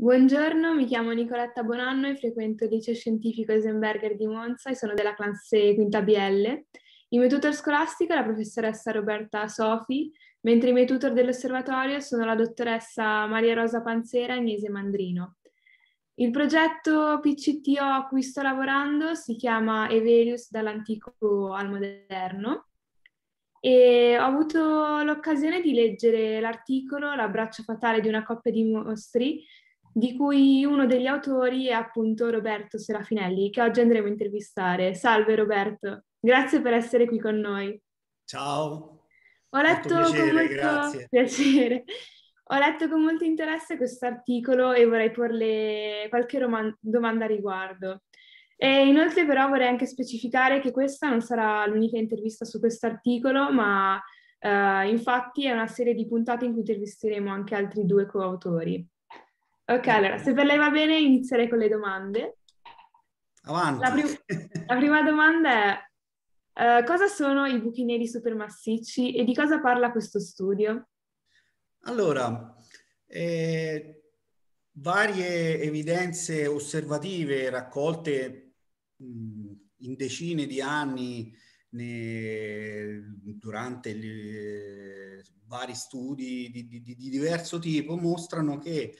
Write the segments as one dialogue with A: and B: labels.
A: Buongiorno, mi chiamo Nicoletta Bonanno e frequento il liceo scientifico Eisenberger di Monza e sono della classe quinta BL. Il mio tutor scolastico è la professoressa Roberta Sofi, mentre i miei tutor dell'osservatorio sono la dottoressa Maria Rosa Panzera e Agnese Mandrino. Il progetto PCTO a cui sto lavorando si chiama Evelius dall'antico al moderno e ho avuto l'occasione di leggere l'articolo L'abbraccio fatale di una coppia di mostri di cui uno degli autori è appunto Roberto Serafinelli, che oggi andremo a intervistare. Salve Roberto, grazie per essere qui con noi.
B: Ciao.
A: Ho letto, piacere, molto... Piacere. Ho letto con molto interesse questo articolo e vorrei porle qualche roman- domanda a riguardo. E inoltre però vorrei anche specificare che questa non sarà l'unica intervista su questo articolo, ma eh, infatti è una serie di puntate in cui intervisteremo anche altri due coautori. Ok, eh. allora, se per lei va bene inizierei con le domande. Avanti. La, prim- la prima domanda è Uh, cosa sono i buchi neri supermassicci e di cosa parla questo studio?
B: Allora, eh, varie evidenze osservative raccolte mh, in decine di anni ne, durante le, eh, vari studi di, di, di diverso tipo mostrano che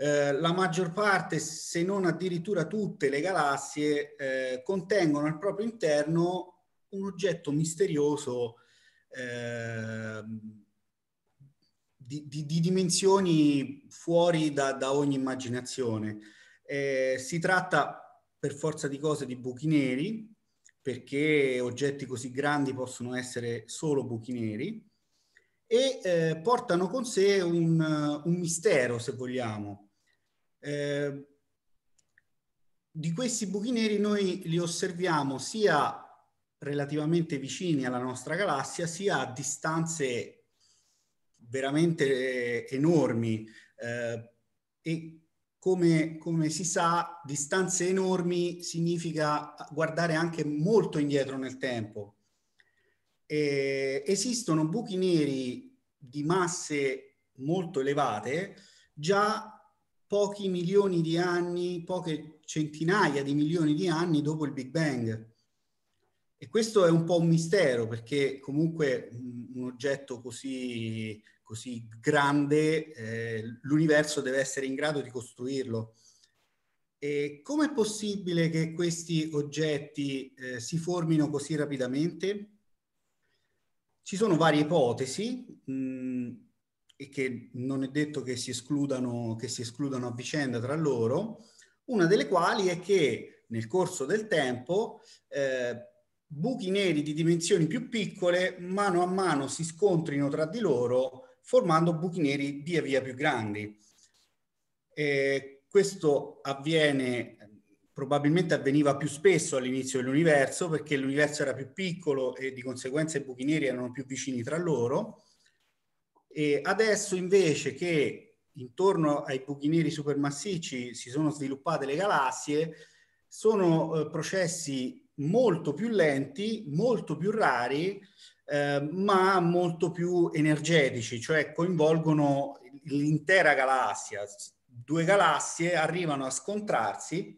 B: eh, la maggior parte, se non addirittura tutte le galassie, eh, contengono al proprio interno un oggetto misterioso eh, di, di, di, dimensioni fuori da, da ogni immaginazione. Eh, si tratta per forza di cose di buchi neri, perché oggetti così grandi possono essere solo buchi neri e eh, portano con sé un, un, mistero, se vogliamo. Ehm, di questi buchi neri noi li osserviamo sia relativamente vicini alla nostra galassia, sia a distanze veramente eh, enormi. Eh, e come, come, si sa, distanze enormi significa guardare anche molto indietro nel tempo. Eh, esistono buchi neri di masse molto elevate già pochi milioni di anni, poche centinaia di milioni di anni dopo il Big Bang. E questo è un po' un mistero perché comunque un oggetto così, così grande, eh, l'universo deve essere in grado di costruirlo. E com'è possibile che questi oggetti eh, si formino così rapidamente? Ci sono varie ipotesi. Mh, e che non è detto che si, escludano, che si escludano a vicenda tra loro, una delle quali è che nel corso del tempo eh, buchi neri di dimensioni più piccole mano a mano si scontrino tra di loro formando buchi neri via via più grandi. E questo avviene, probabilmente avveniva più spesso all'inizio dell'universo perché l'universo era più piccolo e di conseguenza i buchi neri erano più vicini tra loro e adesso invece che intorno ai buchi neri supermassicci si sono sviluppate le galassie, sono eh, processi molto più lenti, molto più rari, eh, ma molto più energetici, cioè coinvolgono l'intera galassia. Due galassie arrivano a scontrarsi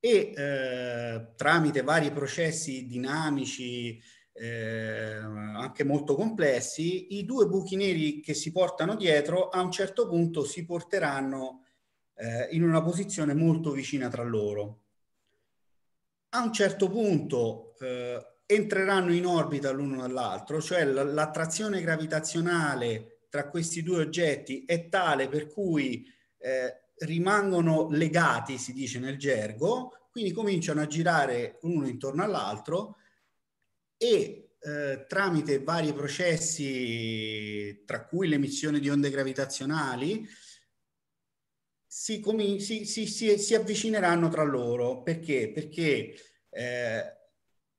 B: e eh, tramite vari processi dinamici eh, anche molto complessi, i due buchi neri che si portano dietro a un certo punto si porteranno eh, in una posizione molto vicina tra loro. A un certo punto eh, entreranno in orbita l'uno dall'altro, cioè l'attrazione gravitazionale tra questi due oggetti è tale per cui eh, rimangono legati, si dice nel gergo, quindi cominciano a girare uno intorno all'altro e eh, tramite vari processi, tra cui l'emissione di onde gravitazionali, si, si, si, si avvicineranno tra loro. Perché? Perché eh,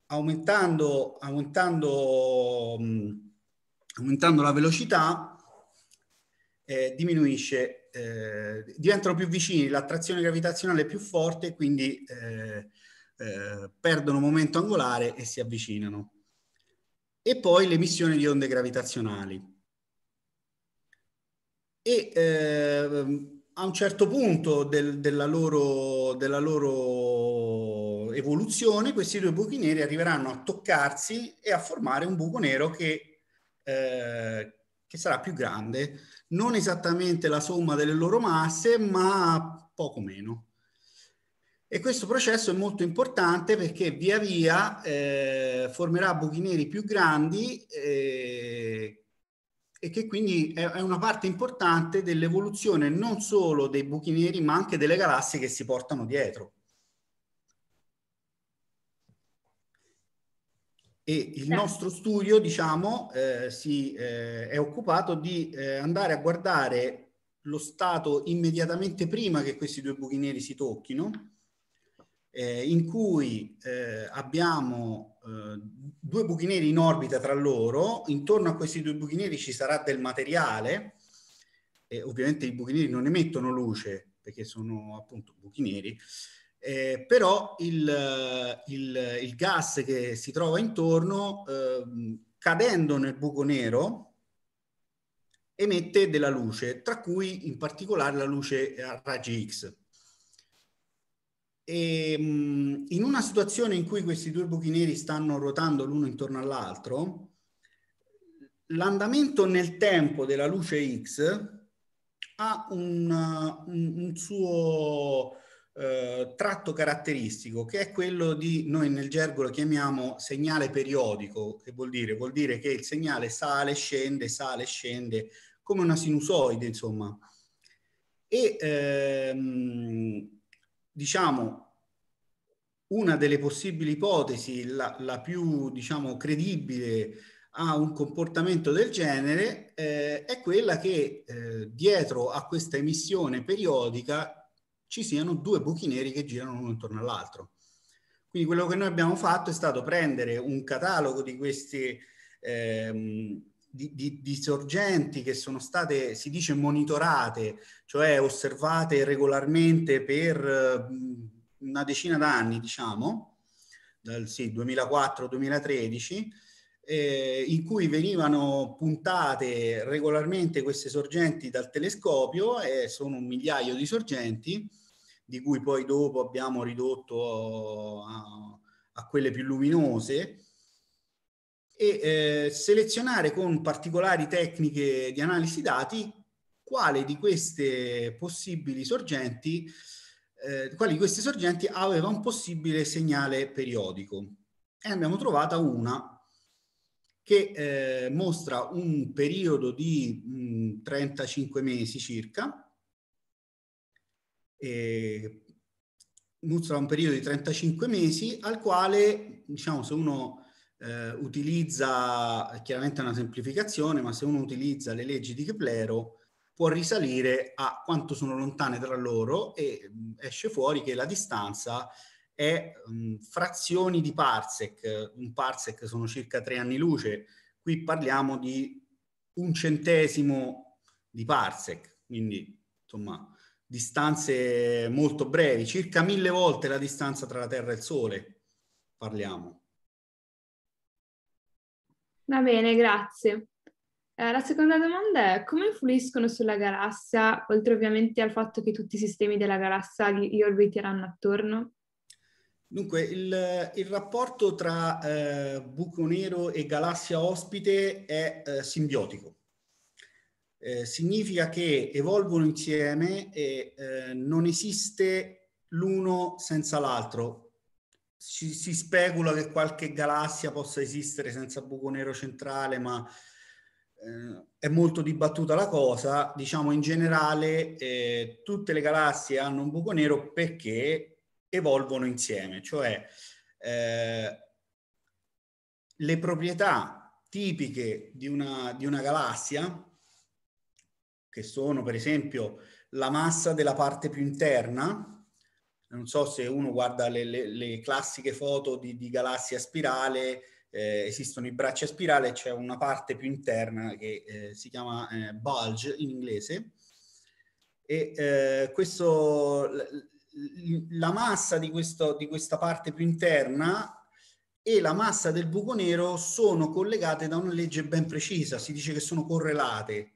B: aumentando, aumentando, mh, mm, aumentando, la velocità eh, diminuisce, eh, diventano più vicini, l'attrazione gravitazionale è più forte, quindi eh, eh, perdono momento angolare e si avvicinano e poi l'emissione di onde gravitazionali. E eh, a un certo punto del, della, loro, della, loro, evoluzione questi due buchi neri arriveranno a toccarsi e a formare un buco nero che, eh, che sarà più grande, non esattamente la somma delle loro masse, ma poco meno. E questo processo è molto importante perché via via eh, formerà buchi neri più grandi eh, e che quindi è, è una parte importante dell'evoluzione non solo dei buchi neri ma anche delle galassie che si portano dietro. e il nostro studio, diciamo, eh, si eh, è occupato di eh, andare a guardare lo stato immediatamente prima che questi due buchi neri si tocchino eh, in cui eh, abbiamo eh, due buchi neri in orbita tra loro, intorno a questi due buchi neri ci sarà del materiale, ovviamente i buchi neri non emettono luce perché sono appunto buchi neri, eh, però il, il, il, gas che si trova intorno, eh, cadendo nel buco nero, emette della luce, tra cui in particolare la luce a raggi X. E, ehm, in una situazione in cui questi due buchi neri stanno ruotando l'uno intorno all'altro, l'andamento nel tempo della luce X ha un, un, un suo eh, tratto caratteristico che è quello di, noi nel gergo lo chiamiamo segnale periodico, che vuol dire? Vuol dire che il segnale sale, scende, sale, scende, come una sinusoide, insomma. E ehm, diciamo, una delle possibili ipotesi, la, la più diciamo, credibile a un comportamento del genere, eh, è quella che eh, dietro a questa emissione periodica ci siano due buchi neri che girano uno intorno all'altro. Quindi quello che noi abbiamo fatto è stato prendere un catalogo di questi ehm, di, di, di, sorgenti che sono state, si dice, monitorate, cioè osservate regolarmente per eh, una decina d'anni, diciamo, dal sì, 2004-2013, eh, in cui venivano puntate regolarmente queste sorgenti dal telescopio e sono un migliaio di sorgenti, di cui poi dopo abbiamo ridotto eh, a, a quelle più luminose, e eh, selezionare con particolari tecniche di analisi dati quale di queste possibili sorgenti, eh, quali di queste sorgenti aveva un possibile segnale periodico. E abbiamo trovata una che eh, mostra un periodo di mh, mm, 35 mesi circa, mostra un periodo di 35 mesi al quale, diciamo, se uno eh, utilizza, chiaramente una semplificazione, ma se uno utilizza le leggi di Keplero può risalire a quanto sono lontane tra loro e mh, mm, esce fuori che la distanza è mh, mm, frazioni di parsec, un parsec sono circa tre anni luce, qui parliamo di un centesimo di parsec, quindi insomma distanze molto brevi, circa mille volte la distanza tra la Terra e il Sole, parliamo.
A: Va bene, grazie. Eh, la seconda domanda è come influiscono sulla galassia, oltre ovviamente al fatto che tutti i sistemi della galassia li, orbiteranno attorno?
B: Dunque, il, il rapporto tra eh, buco nero e galassia ospite è eh, simbiotico. Eh, significa che evolvono insieme e eh, non esiste l'uno senza l'altro, si, si specula che qualche galassia possa esistere senza buco nero centrale, ma eh, è molto dibattuta la cosa, diciamo in generale eh, tutte le galassie hanno un buco nero perché evolvono insieme, cioè eh, le proprietà tipiche di una, di una galassia, che sono per esempio la massa della parte più interna, non so se uno guarda le, le, le classiche foto di, di galassie spirale, eh, esistono i bracci a spirale, c'è una parte più interna che eh, si chiama eh, bulge in inglese e eh, questo, la, la massa di, questo, di questa parte più interna e la massa del buco nero sono collegate da una legge ben precisa, si dice che sono correlate.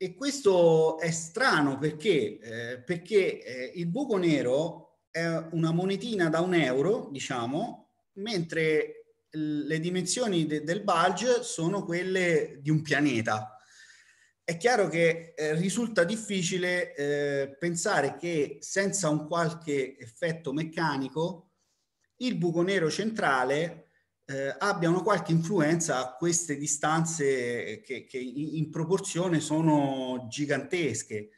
B: E questo è strano perché, eh, perché eh, il buco nero è una monetina da un euro, diciamo, mentre le dimensioni de- del bulge sono quelle di un pianeta. È chiaro che eh, risulta difficile eh, pensare che senza un qualche effetto meccanico il buco nero centrale eh, abbiano qualche influenza a queste distanze che, che in proporzione sono gigantesche.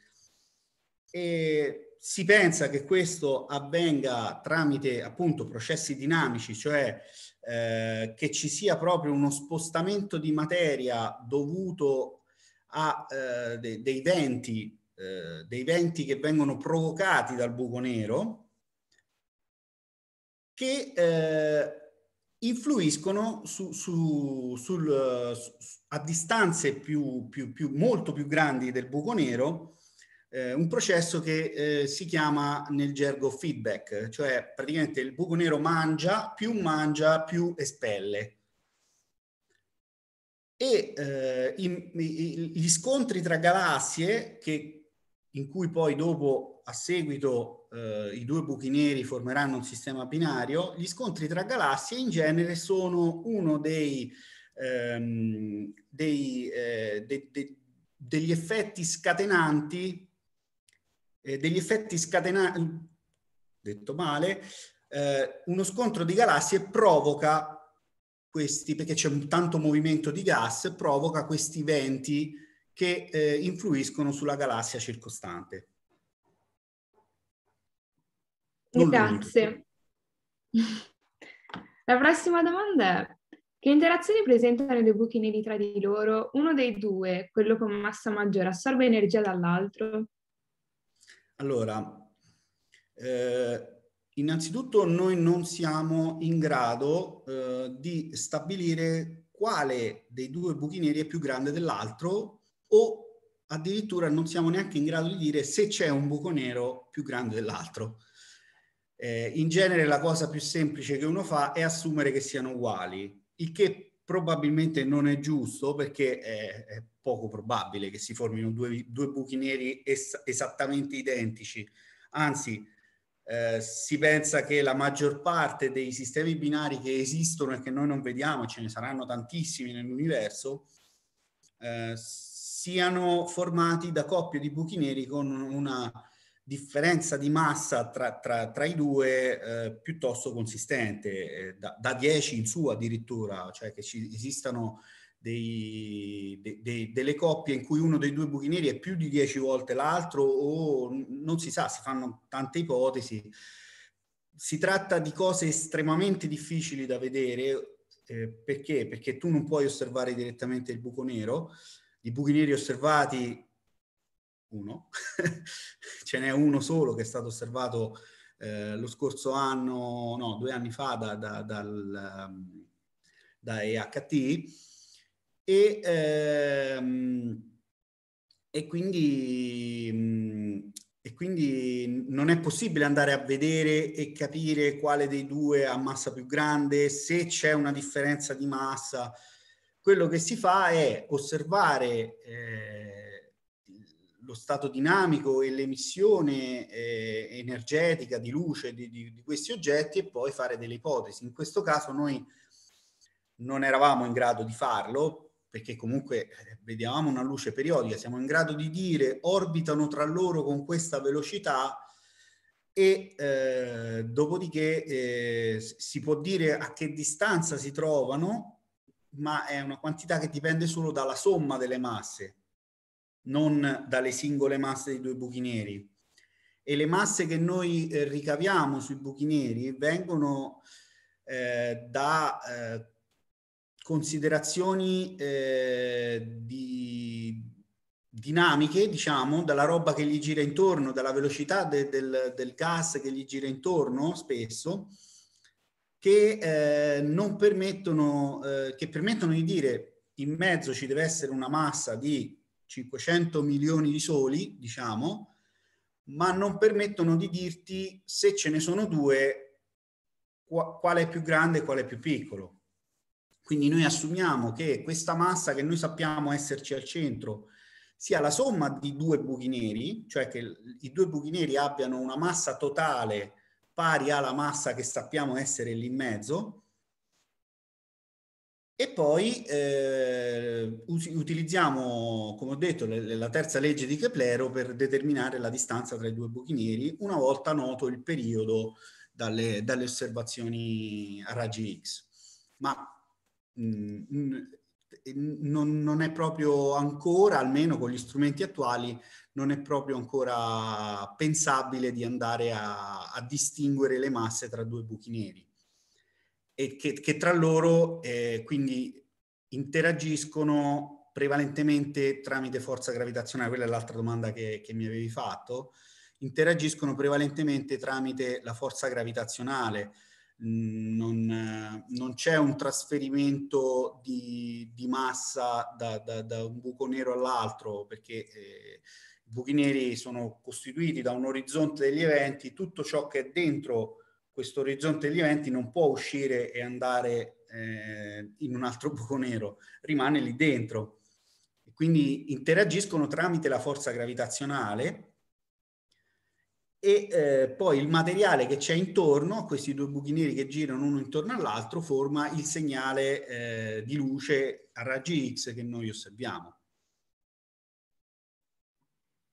B: E si pensa che questo avvenga tramite appunto processi dinamici, cioè eh, che ci sia proprio uno spostamento di materia dovuto a eh, de dei venti, eh, dei venti che vengono provocati dal buco nero, che eh, influiscono su, su, sul, su, a distanze più, più, più, molto più grandi del buco nero eh, un processo che eh, si chiama nel gergo feedback, cioè praticamente il buco nero mangia, più mangia, più espelle. E eh, i, i, gli scontri tra galassie, che, in cui poi dopo a seguito eh, i due buchi neri formeranno un sistema binario, gli scontri tra galassie in genere sono uno dei, ehm, dei, eh, de, de, degli effetti scatenanti, eh, degli effetti scatenanti, detto male, eh, uno scontro di galassie provoca questi, perché c'è tanto movimento di gas, provoca questi venti che eh, influiscono sulla galassia circostante. Grazie.
A: La prossima domanda è che interazioni presentano i due buchi neri tra di loro? Uno dei due, quello con massa maggiore, assorbe energia
B: dall'altro? Allora, eh, innanzitutto noi non siamo in grado eh, di stabilire quale dei due buchi neri è più grande dell'altro o addirittura non siamo neanche in grado di dire se c'è un buco nero più grande dell'altro. Eh, in genere la cosa più semplice che uno fa è assumere che siano uguali, il che probabilmente non è giusto perché è, è poco probabile che si formino due, due buchi neri es- esattamente identici. Anzi, eh, si pensa che la maggior parte dei sistemi binari che esistono e che noi non vediamo, ce ne saranno tantissimi nell'universo, eh, siano formati da coppie di buchi neri con una differenza di massa tra, tra, tra i due eh, piuttosto consistente, eh, da, da, 10 in su addirittura, cioè che ci esistano dei, de, de, delle coppie in cui uno dei due buchi neri è più di 10 volte l'altro o non si sa, si fanno tante ipotesi. Si tratta di cose estremamente difficili da vedere, eh, perché? Perché tu non puoi osservare direttamente il buco nero, i buchi neri osservati uno, ce n'è uno solo che è stato osservato eh, lo scorso anno, no, due anni fa da, da, dal, ehm, da EHT e, ehm, e, quindi, mm, e quindi non è possibile andare a vedere e capire quale dei due ha massa più grande, se c'è una differenza di massa. Quello che si fa è osservare eh, lo stato dinamico e l'emissione eh, energetica di luce di, di, di, questi oggetti e poi fare delle ipotesi. In questo caso noi non eravamo in grado di farlo perché comunque eh, vediamo una luce periodica, siamo in grado di dire orbitano tra loro con questa velocità e eh, dopodiché eh, si può dire a che distanza si trovano, ma è una quantità che dipende solo dalla somma delle masse non dalle singole masse dei due buchi neri. E le masse che noi eh, ricaviamo sui buchi neri vengono eh, da eh, considerazioni eh, di, dinamiche, diciamo, dalla roba che gli gira intorno, dalla velocità de, del, del, gas che gli gira intorno spesso, che eh, non permettono, eh, che permettono di dire in mezzo ci deve essere una massa di 500 milioni di soli, diciamo, ma non permettono di dirti se ce ne sono due, quale è più grande e quale è più piccolo. Quindi noi assumiamo che questa massa che noi sappiamo esserci al centro sia la somma di due buchi neri, cioè che i due buchi neri abbiano una massa totale pari alla massa che sappiamo essere lì in mezzo, e poi eh, utilizziamo, come ho detto, le, la terza legge di Keplero per determinare la distanza tra i due buchi neri una volta noto il periodo dalle, dalle osservazioni a raggi X. Ma mh, mm, non, non, è proprio ancora, almeno con gli strumenti attuali, non è proprio ancora pensabile di andare a, a distinguere le masse tra due buchi neri e che, che tra loro eh, quindi interagiscono prevalentemente tramite forza gravitazionale, quella è l'altra domanda che, che mi avevi fatto, interagiscono prevalentemente tramite la forza gravitazionale. Mm, non, eh, non, c'è un trasferimento di, di massa da, da, da, un buco nero all'altro, perché eh, i buchi neri sono costituiti da un orizzonte degli eventi, tutto ciò che è dentro questo orizzonte di eventi non può uscire e andare eh, in un altro buco nero, rimane lì dentro. quindi interagiscono tramite la forza gravitazionale e eh, poi il materiale che c'è intorno a questi due buchi neri che girano uno intorno all'altro forma il segnale eh, di luce a raggi X che noi osserviamo.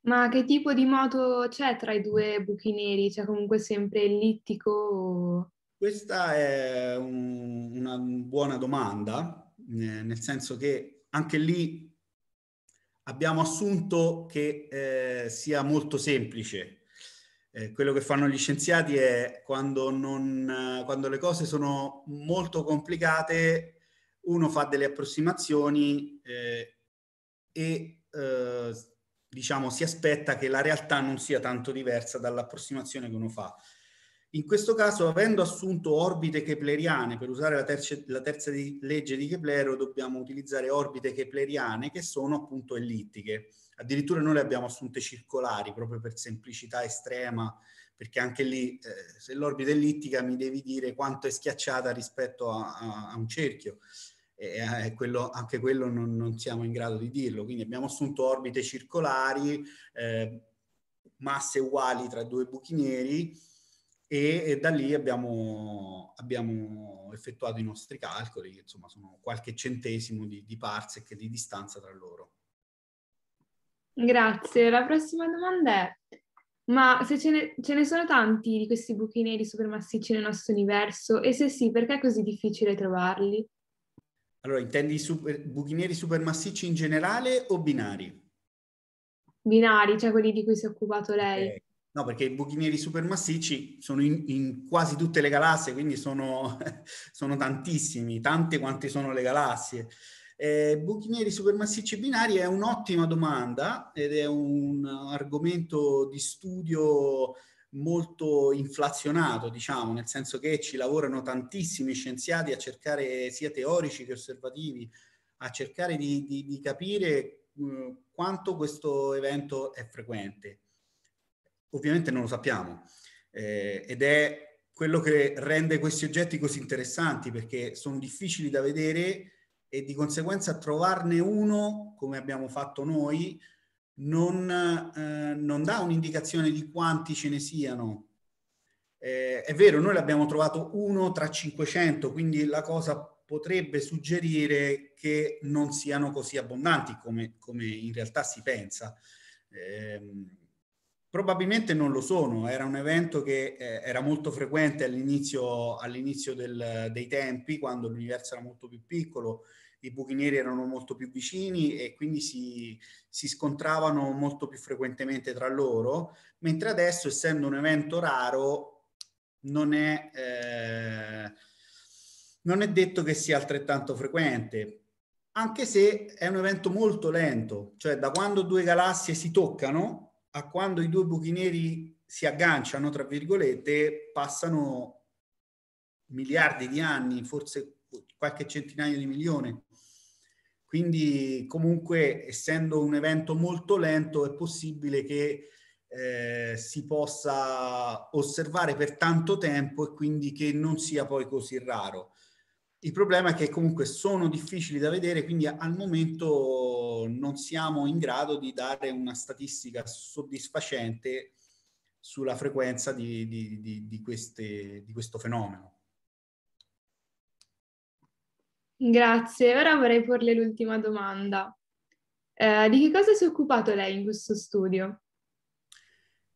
A: Ma che tipo di moto c'è tra i due buchi neri? C'è cioè, comunque sempre ellittico?
B: O... Questa è un, una buona domanda, nel senso che anche lì abbiamo assunto che eh, sia molto semplice. Eh, quello che fanno gli scienziati è quando, non, quando le cose sono molto complicate, uno fa delle approssimazioni eh, e eh, diciamo, si aspetta che la realtà non sia tanto diversa dall'approssimazione che uno fa. In questo caso, avendo assunto orbite kepleriane, per usare la terza, la terza di, legge di Keplero, dobbiamo utilizzare orbite kepleriane che sono appunto ellittiche. Addirittura noi le abbiamo assunte circolari, proprio per semplicità estrema, perché anche lì, eh, se l'orbita ellittica mi devi dire quanto è schiacciata rispetto a, a, a un cerchio eh, quello, anche quello non, non, siamo in grado di dirlo. Quindi abbiamo assunto orbite circolari, eh, masse uguali tra due buchi neri e, e da lì abbiamo, abbiamo, effettuato i nostri calcoli, che insomma sono qualche centesimo di, di parsec di distanza tra loro.
A: Grazie. La prossima domanda è, ma se ce ne, ce ne sono tanti di questi buchi neri supermassicci nel nostro universo e se sì, perché è così difficile trovarli?
B: Allora, intendi super, buchi neri supermassicci in generale o binari?
A: Binari, cioè quelli di cui si è occupato lei. Okay.
B: No, perché i buchi neri supermassicci sono in, in quasi tutte le galassie, quindi sono, sono, tantissimi, tante quante sono le galassie. Eh, buchi neri supermassicci binari è un'ottima domanda ed è un argomento di studio molto inflazionato, diciamo, nel senso che ci lavorano tantissimi scienziati a cercare, sia teorici che osservativi, a cercare di, di, di capire mm, quanto questo evento è frequente. Ovviamente non lo sappiamo eh, ed è quello che rende questi oggetti così interessanti perché sono difficili da vedere e di conseguenza trovarne uno, come abbiamo fatto noi, non, eh, non dà un'indicazione di quanti ce ne siano. Eh, è vero, noi l'abbiamo trovato uno tra 500, quindi la cosa potrebbe suggerire che non siano così abbondanti come, come in realtà si pensa. Eh, probabilmente non lo sono, era un evento che eh, era molto frequente all'inizio, all dei tempi, quando l'universo era molto più piccolo i buchi neri erano molto più vicini e quindi si, si, scontravano molto più frequentemente tra loro, mentre adesso, essendo un evento raro, non è, eh, non è detto che sia altrettanto frequente, anche se è un evento molto lento, cioè da quando due galassie si toccano a quando i due buchi neri si agganciano, tra virgolette, passano miliardi di anni, forse qualche centinaio di milioni. Quindi comunque essendo un evento molto lento è possibile che eh, si possa osservare per tanto tempo e quindi che non sia poi così raro. Il problema è che comunque sono difficili da vedere, quindi al momento non siamo in grado di dare una statistica soddisfacente sulla frequenza di, di, di, di queste, questo fenomeno.
A: Grazie, ora vorrei porle l'ultima domanda. Eh, di che cosa si è occupato lei in questo studio?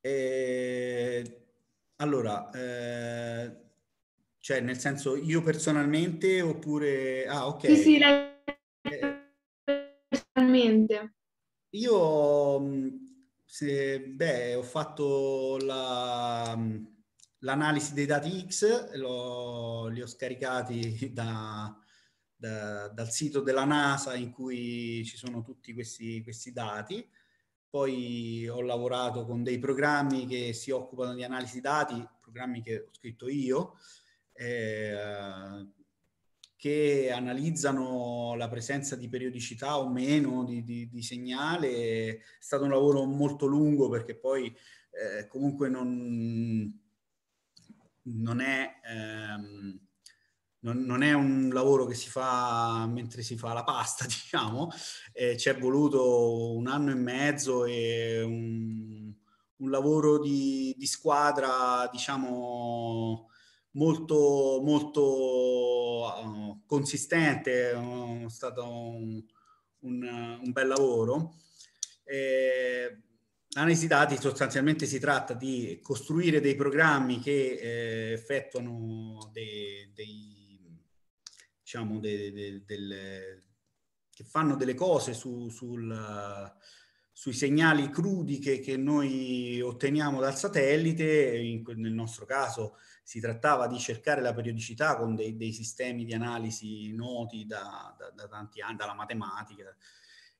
B: Eh, allora, eh, cioè nel senso io personalmente oppure... Ah, ok. Sì, sì,
A: lei eh, personalmente.
B: Io, mm, se, beh, ho fatto la, mm, l'analisi dei dati X, l'ho, li ho scaricati da da, dal sito della NASA in cui ci sono tutti questi, questi dati. Poi ho lavorato con dei programmi che si occupano di analisi dati, programmi che ho scritto io, eh, che analizzano la presenza di periodicità o meno di, di, di, segnale. È stato un lavoro molto lungo perché poi eh, comunque non, non è... Ehm, non, non, è un lavoro che si fa mentre si fa la pasta, diciamo, eh, ci è voluto un anno e mezzo e un, un lavoro di, di, squadra, diciamo, molto, molto uh, consistente, eh, è stato un, un, un bel lavoro. Eh, L'analisi dati sostanzialmente si tratta di costruire dei programmi che eh, effettuano dei, dei diciamo, de, de, del, che fanno delle cose su, sul, sui segnali crudi che, che, noi otteniamo dal satellite, in, nel nostro caso si trattava di cercare la periodicità con dei, dei sistemi di analisi noti da, da, da tanti anni, dalla matematica,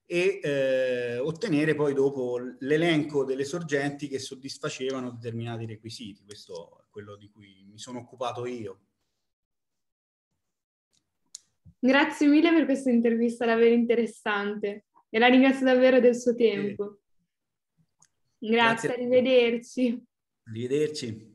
B: e eh, ottenere poi dopo l'elenco delle sorgenti che soddisfacevano determinati requisiti. Questo è quello di cui mi sono occupato io.
A: Grazie mille per questa intervista davvero interessante e la ringrazio davvero del suo tempo. Grazie, Grazie. arrivederci.
B: Arrivederci.